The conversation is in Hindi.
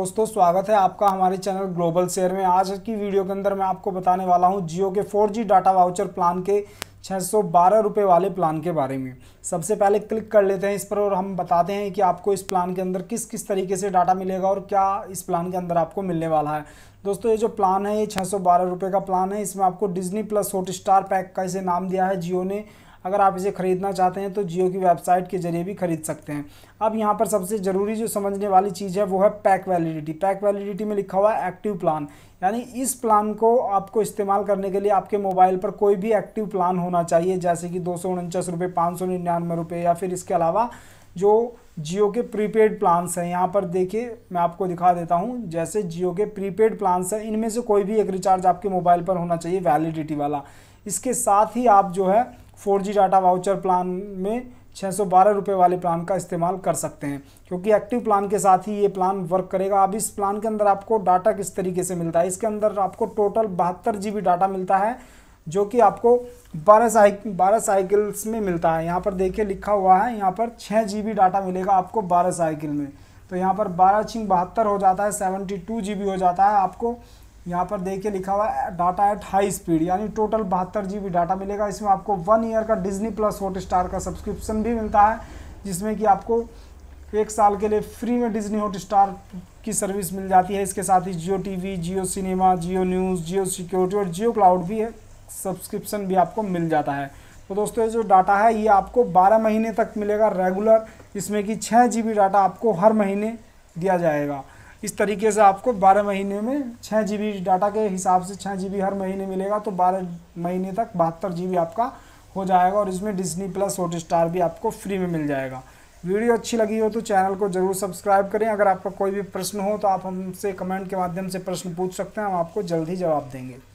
दोस्तों स्वागत है आपका हमारे चैनल ग्लोबल शेयर में आज की वीडियो के अंदर मैं आपको बताने वाला हूं जियो के 4G डाटा वाउचर प्लान के छः रुपए वाले प्लान के बारे में सबसे पहले क्लिक कर लेते हैं इस पर और हम बताते हैं कि आपको इस प्लान के अंदर किस किस तरीके से डाटा मिलेगा और क्या इस प्लान के अंदर आपको मिलने वाला है दोस्तों ये जो प्लान है ये छः रुपए का प्लान है इसमें आपको Disney plus Hotstar pack का इसे नाम दिया है जियो ने अगर आप इसे ख़रीदना चाहते हैं तो जियो की वेबसाइट के ज़रिए भी ख़रीद सकते हैं अब यहाँ पर सबसे ज़रूरी जो समझने वाली चीज़ है वो है पैक वैलिडिटी पैक वैलिडिटी में लिखा हुआ है एक्टिव प्लान यानी इस प्लान को आपको इस्तेमाल करने के लिए आपके मोबाइल पर कोई भी एक्टिव प्लान होना चाहिए जैसे कि दो सौ उनचास रुपये पाँच सौ निन्यानवे रुपये या फिर इसके अलावा जो जियो के प्रीपेड प्लान्स हैं यहाँ पर देखिए मैं आपको दिखा देता हूँ जैसे जियो के प्रीपेड प्लान्स हैं इनमें से कोई भी एक रिचार्ज आपके मोबाइल पर होना चाहिए वैलिडिटी वाला इसके साथ ही आप जो है four G data voucher plan में छः सौ बारह रुपये वाले प्लान का इस्तेमाल कर सकते हैं क्योंकि एक्टिव प्लान के साथ ही ये प्लान वर्क करेगा अब इस प्लान के अंदर आपको डाटा किस तरीके से मिलता है इसके अंदर आपको टोटल बहत्तर जी डाटा मिलता है जो कि आपको बारह साइक बारह साइकिल्स में मिलता है यहाँ पर देखिए लिखा हुआ है यहाँ पर छः जी डाटा मिलेगा आपको बारह साइकिल में तो यहाँ पर बारह छिंग बहत्तर हो जाता है सेवेंटी टू जी हो जाता है आपको यहाँ पर देखिए लिखा हुआ है डाटा एट हाई स्पीड यानी टोटल बहत्तर जी डाटा मिलेगा इसमें आपको वन ईयर का डिजनी प्लस हॉट स्टार का सब्सक्रिप्शन भी मिलता है जिसमें कि आपको एक साल के लिए फ्री में डिजनी हॉट स्टार की सर्विस मिल जाती है इसके साथ ही जियो वी Jio cinema Jio news Jio security और जियो क्लाउड भी है सब्सक्रिप्शन भी आपको मिल जाता है तो दोस्तों ये जो डाटा है ये आपको 12 महीने तक मिलेगा रेगुलर इसमें कि छः जी डाटा आपको हर महीने दिया जाएगा इस तरीके से आपको 12 महीने में छः जी डाटा के हिसाब से छः जी हर महीने मिलेगा तो 12 महीने तक बहत्तर जी आपका हो जाएगा और इसमें डिजनी प्लस हॉट स्टार भी आपको फ्री में मिल जाएगा वीडियो अच्छी लगी हो तो चैनल को ज़रूर सब्सक्राइब करें अगर आपका कोई भी प्रश्न हो तो आप हमसे कमेंट के माध्यम से प्रश्न पूछ सकते हैं हम आपको जल्द ही जवाब देंगे